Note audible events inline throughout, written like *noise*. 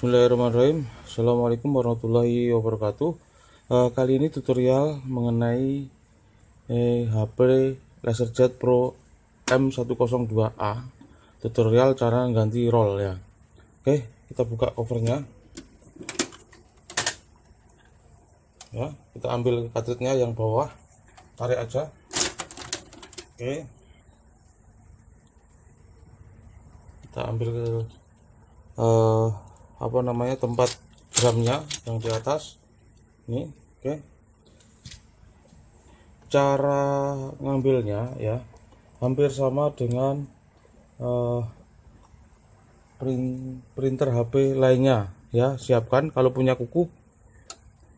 Bismillahirrahmanirrahim Assalamualaikum warahmatullahi wabarakatuh e, Kali ini tutorial mengenai eh, HP LaserJet Pro M102A Tutorial cara ganti roll ya Oke kita buka covernya ya, Kita ambil cartridge-nya yang bawah Tarik aja Oke Kita ambil uh, apa namanya tempat drumnya yang di atas ini oke okay. cara ngambilnya ya hampir sama dengan uh, print, printer HP lainnya ya siapkan kalau punya kuku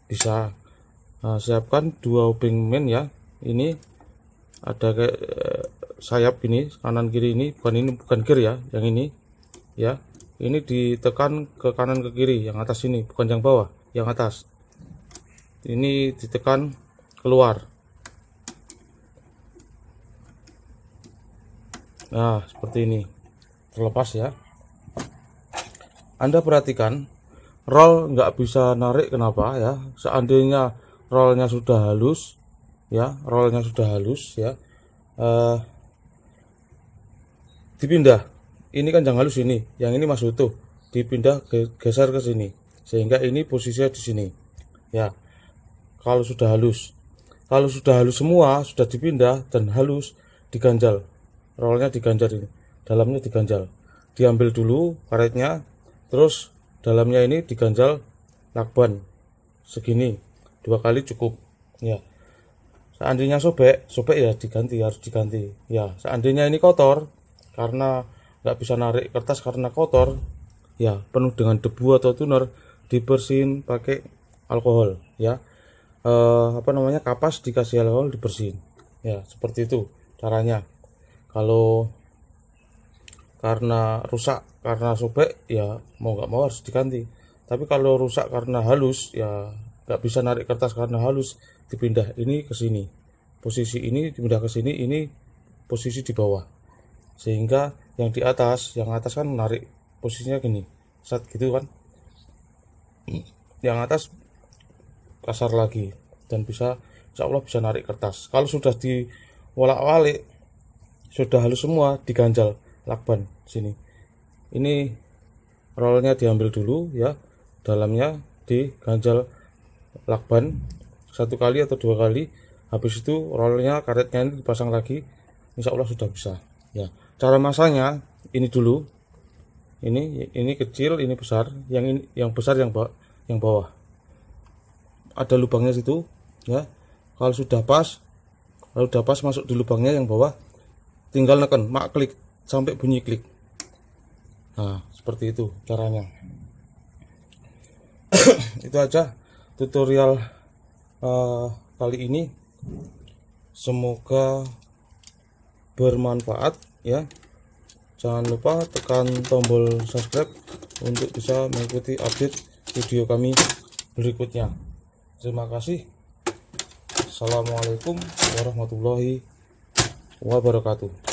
bisa uh, siapkan dua obeng main ya ini ada kayak eh, sayap ini kanan kiri ini bukan ini bukan gear ya yang ini ya ini ditekan ke kanan ke kiri yang atas ini bukan yang bawah yang atas ini ditekan keluar nah seperti ini terlepas ya anda perhatikan roll nggak bisa narik kenapa ya seandainya rollnya sudah halus ya rollnya sudah halus ya eh, dipindah ini kan yang halus ini, yang ini masuk Utuh, dipindah geser ke sini. Sehingga ini posisinya di sini. Ya. Kalau sudah halus. Kalau sudah halus semua, sudah dipindah dan halus diganjal. Rollnya diganjal ini. Dalamnya diganjal. Diambil dulu karetnya, terus dalamnya ini diganjal lakban segini dua kali cukup ya seandainya sobek sobek ya diganti harus diganti ya seandainya ini kotor karena nggak bisa narik kertas karena kotor ya penuh dengan debu atau tuner dibersihin pakai alkohol ya e, apa namanya kapas dikasih alkohol dibersihin ya seperti itu caranya kalau karena rusak karena sobek ya mau nggak mau harus diganti tapi kalau rusak karena halus ya nggak bisa narik kertas karena halus dipindah ini ke sini posisi ini dipindah ke sini ini posisi di bawah sehingga yang di atas yang atas kan menarik posisinya gini saat gitu kan yang atas kasar lagi dan bisa insya Allah bisa narik kertas kalau sudah di walak walik sudah halus semua diganjal lakban sini ini rollnya diambil dulu ya dalamnya diganjal lakban satu kali atau dua kali habis itu rollnya karetnya ini dipasang lagi insya Allah sudah bisa ya cara masanya ini dulu ini ini kecil ini besar yang ini, yang besar yang bawah yang bawah ada lubangnya situ ya kalau sudah pas kalau sudah pas masuk di lubangnya yang bawah tinggal neken mak klik sampai bunyi klik nah seperti itu caranya *coughs* itu aja tutorial uh, kali ini semoga bermanfaat ya jangan lupa tekan tombol subscribe untuk bisa mengikuti update video kami berikutnya terima kasih assalamualaikum warahmatullahi wabarakatuh